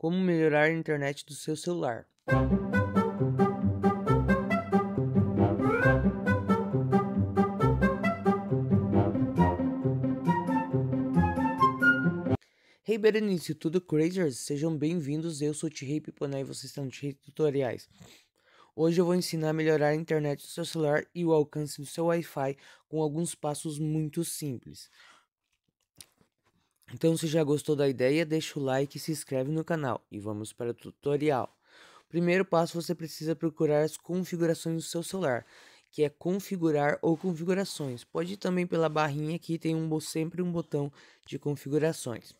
Como melhorar a internet do seu celular. Hey Berenice, tudo crazers? Sejam bem-vindos, eu sou o Tirei Piponé e vocês estão no Tirei Tutoriais. Hoje eu vou ensinar a melhorar a internet do seu celular e o alcance do seu Wi-Fi com alguns passos muito simples. Então, se já gostou da ideia, deixa o like e se inscreve no canal. E vamos para o tutorial. Primeiro passo, você precisa procurar as configurações do seu celular, que é configurar ou configurações. Pode ir também pela barrinha que tem um, sempre um botão de configurações.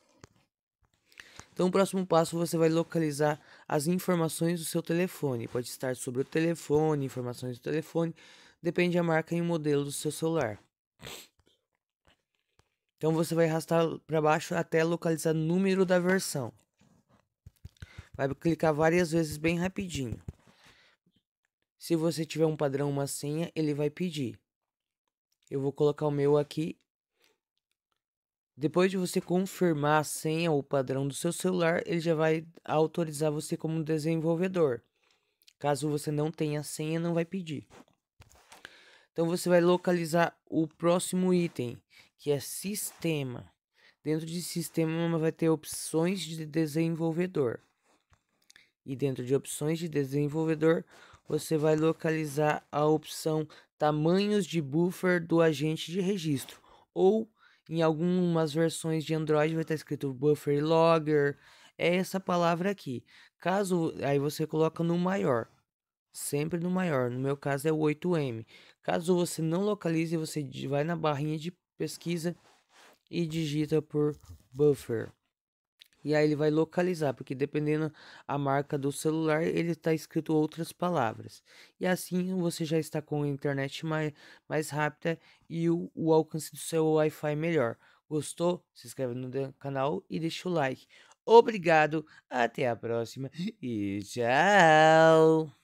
Então, o próximo passo você vai localizar as informações do seu telefone. Pode estar sobre o telefone, informações do telefone, depende da marca e o modelo do seu celular. Então você vai arrastar para baixo até localizar o número da versão. Vai clicar várias vezes bem rapidinho. Se você tiver um padrão, uma senha, ele vai pedir. Eu vou colocar o meu aqui. Depois de você confirmar a senha ou padrão do seu celular, ele já vai autorizar você como desenvolvedor. Caso você não tenha senha, não vai pedir. Então você vai localizar o próximo item, que é sistema. Dentro de sistema vai ter opções de desenvolvedor. E dentro de opções de desenvolvedor, você vai localizar a opção tamanhos de buffer do agente de registro. Ou em algumas versões de Android vai estar escrito buffer logger. É essa palavra aqui. Caso aí você coloca no maior, sempre no maior. No meu caso é o 8M. Caso você não localize, você vai na barrinha de pesquisa e digita por buffer. E aí ele vai localizar, porque dependendo a marca do celular, ele está escrito outras palavras. E assim você já está com a internet mais, mais rápida e o, o alcance do seu Wi-Fi melhor. Gostou? Se inscreve no canal e deixa o like. Obrigado, até a próxima e tchau!